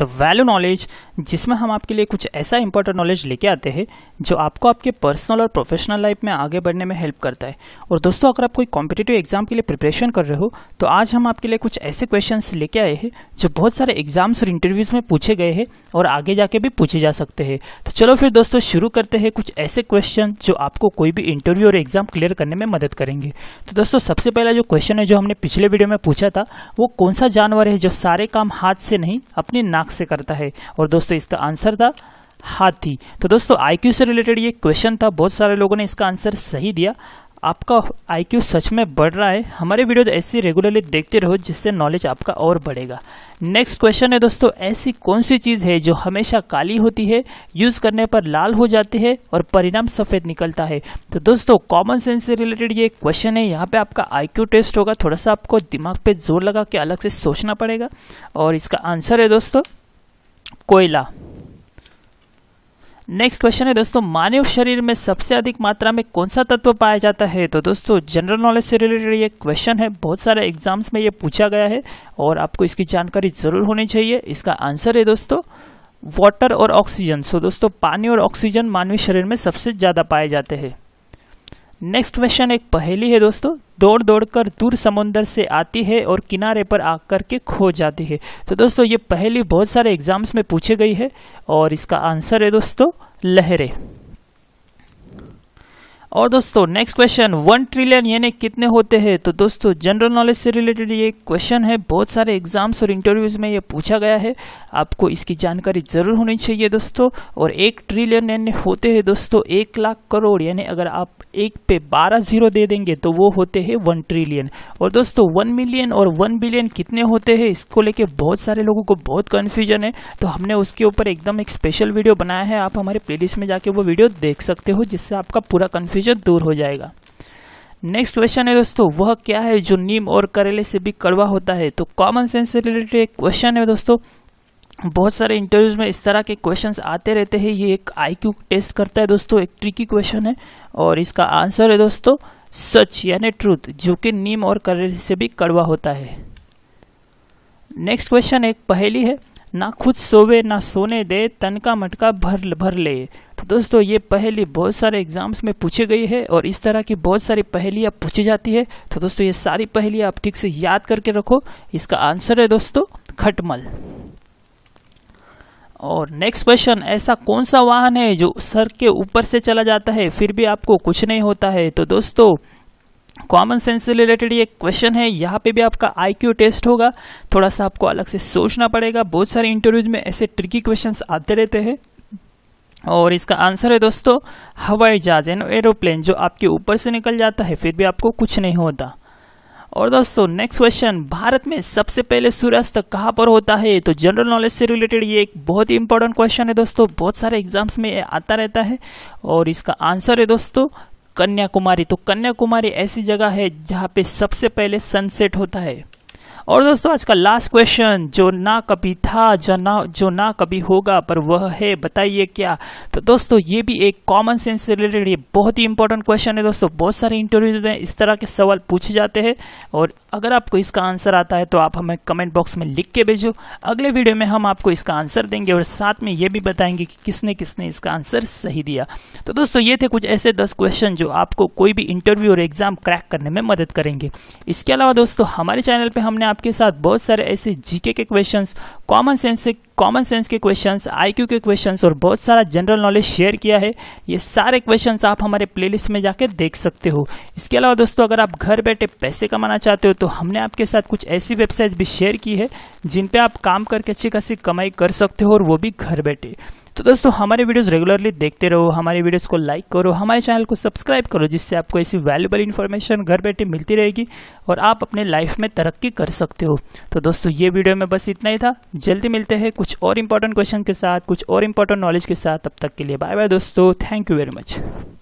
the value knowledge जिसमें हम आपके लिए कुछ ऐसा इंपॉर्टेंट नॉलेज लेके आते हैं जो आपको आपके पर्सनल और प्रोफेशनल लाइफ में आगे बढ़ने में हेल्प करता है और दोस्तों अगर आप कोई कॉम्पिटेटिव एग्जाम के लिए प्रिपरेशन कर रहे हो तो आज हम आपके लिए कुछ ऐसे क्वेश्चन लेके आए हैं जो बहुत सारे एग्जाम्स और इंटरव्यूज़ में पूछे गए हैं और आगे जाके भी पूछे जा सकते हैं तो चलो फिर दोस्तों शुरू करते हैं कुछ ऐसे क्वेश्चन जो आपको कोई भी इंटरव्यू और एग्जाम क्लियर करने में मदद करेंगे तो दोस्तों सबसे पहला जो क्वेश्चन है जो हमने पिछले वीडियो में पूछा था वो कौन सा जानवर है जो सारे काम हाथ से नहीं अपनी नाक से करता है और दोस्तों इसका आंसर था हाथी तो दोस्तों आईक्यू से रिलेटेड ये क्वेश्चन था बहुत सारे लोगों ने इसका आंसर सही दिया आपका आईक्यू सच में बढ़ रहा है हमारे वीडियो तो ऐसे रेगुलरली देखते रहो जिससे नॉलेज आपका और बढ़ेगा नेक्स्ट क्वेश्चन है दोस्तों ऐसी कौन सी चीज़ है जो हमेशा काली होती है यूज़ करने पर लाल हो जाती है और परिणाम सफ़ेद निकलता है तो दोस्तों कॉमन सेंस से रिलेटेड ये क्वेश्चन है यहाँ पे आपका आईक्यू टेस्ट होगा थोड़ा सा आपको दिमाग पे जोर लगा के अलग से सोचना पड़ेगा और इसका आंसर है दोस्तों कोयला नेक्स्ट क्वेश्चन है दोस्तों मानव शरीर में सबसे अधिक मात्रा में कौन सा तत्व पाया जाता है तो दोस्तों जनरल नॉलेज से रिलेटेड ये क्वेश्चन है बहुत सारे एग्जाम्स में ये पूछा गया है और आपको इसकी जानकारी जरूर होनी चाहिए इसका आंसर है दोस्तों वाटर और ऑक्सीजन सो दोस्तों पानी और ऑक्सीजन मानवीय शरीर में सबसे ज़्यादा पाए जाते हैं नेक्स्ट क्वेश्चन एक पहेली है दोस्तों दौड़ दौड़ कर दूर समुंदर से आती है और किनारे पर आकर के खो जाती है तो दोस्तों ये पहेली बहुत सारे एग्जाम्स में पूछी गई है और इसका आंसर है दोस्तों लहरें और दोस्तों नेक्स्ट क्वेश्चन वन ट्रिलियन यानी कितने होते हैं तो दोस्तों जनरल नॉलेज से रिलेटेड ये क्वेश्चन है बहुत सारे एग्जाम्स और इंटरव्यूज में ये पूछा गया है आपको इसकी जानकारी जरूर होनी चाहिए दोस्तों और एक ट्रिलियन यानी होते हैं दोस्तों एक लाख करोड़ यानी अगर आप एक पे बारह जीरो दे देंगे तो वो होते हैं वन ट्रिलियन और दोस्तों वन मिलियन और वन बिलियन कितने होते हैं इसको लेके बहुत सारे लोगों को बहुत कन्फ्यूजन है तो हमने उसके ऊपर एकदम एक स्पेशल वीडियो बनाया है आप हमारे प्ले में जाके वो वीडियो देख सकते हो जिससे आपका पूरा कन्फ्यूजन कन्फ्यूजन दूर हो जाएगा नेक्स्ट क्वेश्चन है दोस्तों वह क्या है जो नीम और करेले से भी कड़वा होता है तो कॉमन सेंस से रिलेटेड एक क्वेश्चन है दोस्तों बहुत सारे इंटरव्यूज में इस तरह के क्वेश्चंस आते रहते हैं ये एक आईक्यू टेस्ट करता है दोस्तों एक ट्रिकी क्वेश्चन है और इसका आंसर है दोस्तों सच यानी ट्रूथ जो कि नीम और करेले से भी कड़वा होता है नेक्स्ट क्वेश्चन एक पहेली है ना खुद सोवे ना सोने दे तनका मटका भर भर ले तो दोस्तों ये पहली बहुत सारे एग्जाम्स में पूछे गई है और इस तरह की बहुत सारी पहेलियाँ पूछी जाती है तो दोस्तों ये सारी पहेलियाँ आप ठीक से याद करके रखो इसका आंसर है दोस्तों खटमल और नेक्स्ट क्वेश्चन ऐसा कौन सा वाहन है जो सर के ऊपर से चला जाता है फिर भी आपको कुछ नहीं होता है तो दोस्तों कॉमन सेंस से रिलेटेड ये क्वेश्चन है यहाँ पे भी आपका आईक्यू टेस्ट होगा थोड़ा सा आपको अलग से सोचना पड़ेगा बहुत सारे इंटरव्यूज में ऐसे ट्रिकी क्वेश्चंस आते रहते हैं और इसका आंसर है दोस्तों हवाई जहाज एंड एरोप्लेन जो आपके ऊपर से निकल जाता है फिर भी आपको कुछ नहीं होता और दोस्तों नेक्स्ट क्वेश्चन भारत में सबसे पहले सूर्यास्त कहाँ पर होता है तो जनरल नॉलेज से रिलेटेड ये एक बहुत ही इंपॉर्टेंट क्वेश्चन है दोस्तों बहुत सारे एग्जाम्स में ये आता रहता है और इसका आंसर है दोस्तों कन्याकुमारी तो कन्याकुमारी ऐसी जगह है जहाँ पे सबसे पहले सनसेट होता है और दोस्तों आज का लास्ट क्वेश्चन जो ना कभी था जो ना जो ना कभी होगा पर वह है बताइए क्या तो दोस्तों ये भी एक कॉमन सेंस से रिलेटेड ये बहुत ही इंपॉर्टेंट क्वेश्चन है दोस्तों बहुत सारे इंटरव्यूज में इस तरह के सवाल पूछे जाते हैं और अगर आपको इसका आंसर आता है तो आप हमें कमेंट बॉक्स में लिख के भेजो अगले वीडियो में हम आपको इसका आंसर देंगे और साथ में ये भी बताएंगे कि किसने किसने इसका आंसर सही दिया तो दोस्तों ये थे कुछ ऐसे दस क्वेश्चन जो आपको कोई भी इंटरव्यू और एग्जाम क्रैक करने में मदद करेंगे इसके अलावा दोस्तों हमारे चैनल पर हमने आपके साथ बहुत सारे ऐसे जीके के क्वेश्चंस कॉमन सेंस से कॉमन सेंस के क्वेश्चंस आईक्यू के क्वेश्चंस और बहुत सारा जनरल नॉलेज शेयर किया है ये सारे क्वेश्चंस आप हमारे प्लेलिस्ट में जाके देख सकते हो इसके अलावा दोस्तों अगर आप घर बैठे पैसे कमाना चाहते हो तो हमने आपके साथ कुछ ऐसी वेबसाइट भी शेयर की है जिन पे आप काम करके अच्छी खासी कमाई कर सकते हो और वो भी घर बैठे तो दोस्तों हमारे वीडियोस रेगुलरली देखते रहो हमारे वीडियोस को लाइक करो हमारे चैनल को सब्सक्राइब करो जिससे आपको ऐसी वैल्यूबल इन्फॉर्मेशन घर बैठे मिलती रहेगी और आप अपने लाइफ में तरक्की कर सकते हो तो दोस्तों ये वीडियो में बस इतना ही था जल्दी मिलते हैं कुछ और इम्पोर्टेंट क्वेश्चन के साथ कुछ और इंपॉर्टेंट नॉलेज के साथ अब तक के लिए बाय बाय दोस्तों थैंक यू वेरी मच